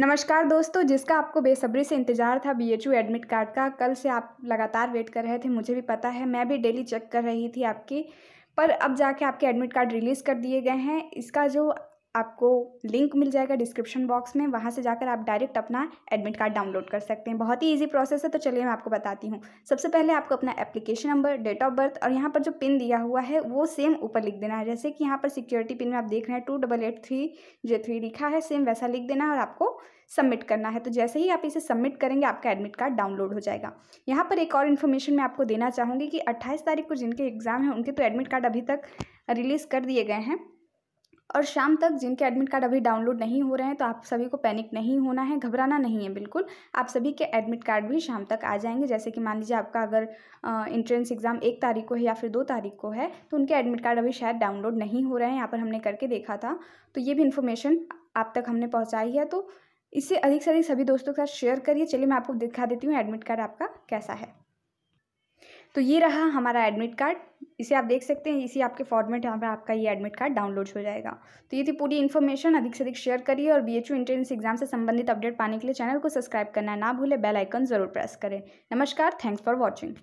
नमस्कार दोस्तों जिसका आपको बेसब्री से इंतज़ार था बीएचयू एडमिट कार्ड का कल से आप लगातार वेट कर रहे थे मुझे भी पता है मैं भी डेली चेक कर रही थी आपकी पर अब जाके आपके एडमिट कार्ड रिलीज़ कर दिए गए हैं इसका जो आपको लिंक मिल जाएगा डिस्क्रिप्शन बॉक्स में वहाँ से जाकर आप डायरेक्ट अपना एडमिट कार्ड डाउनलोड कर सकते हैं बहुत ही इजी प्रोसेस है तो चलिए मैं आपको बताती हूँ सबसे पहले आपको अपना application number date of birth और यहाँ पर जो पिन दिया हुआ है वो सेम ऊपर लिख देना है जैसे कि यहाँ पर सिक्योरिटी पिन में आप देख रहे हैं two double eight three J three लिखा है सेम वैसा लिख देना और आपको सबमिट करना है तो जैसे ही आप इसे सबमिट करेंगे आपका एडमिट कार्ड डाउनलोड हो जाएगा यहाँ पर एक और इन्फॉर्मेशन मैं आपको देना चाहूँगी कि अट्ठाईस तारीख को जिनके एग्ज़ाम हैं उनके तो एडमिट कार्ड अभी तक रिलीज़ कर दिए गए हैं और शाम तक जिनके एडमिट कार्ड अभी डाउनलोड नहीं हो रहे हैं तो आप सभी को पैनिक नहीं होना है घबराना नहीं है बिल्कुल आप सभी के एडमिट कार्ड भी शाम तक आ जाएंगे जैसे कि मान लीजिए आपका अगर इंट्रेंस एग्ज़ाम एक तारीख को है या फिर दो तारीख को है तो उनके एडमिट कार्ड अभी शायद डाउनलोड नहीं हो रहे हैं यहाँ पर हमने करके देखा था तो ये भी इन्फॉर्मेशन आप तक हमने पहुँचाई है तो इसे अधिक से अधिक सभी दोस्तों के साथ शेयर करिए चलिए मैं आपको दिखा देती हूँ एडमिट कार्ड आपका कैसा है तो ये रहा हमारा एडमिट कार्ड इसे आप देख सकते हैं इसी आपके फॉर्मेट यहाँ पर आपका ये एडमिट कार्ड डाउनलोड हो जाएगा तो ये थी पूरी इन्फॉर्मेशन अधिक से अधिक शेयर करिए और बी एंट्रेंस एग्जाम से संबंधित अपडेट पाने के लिए चैनल को सब्सक्राइब करना ना भूलें बेल आइकन जरूर प्रेस करें नमस्कार थैंक्स फॉर वॉचिंग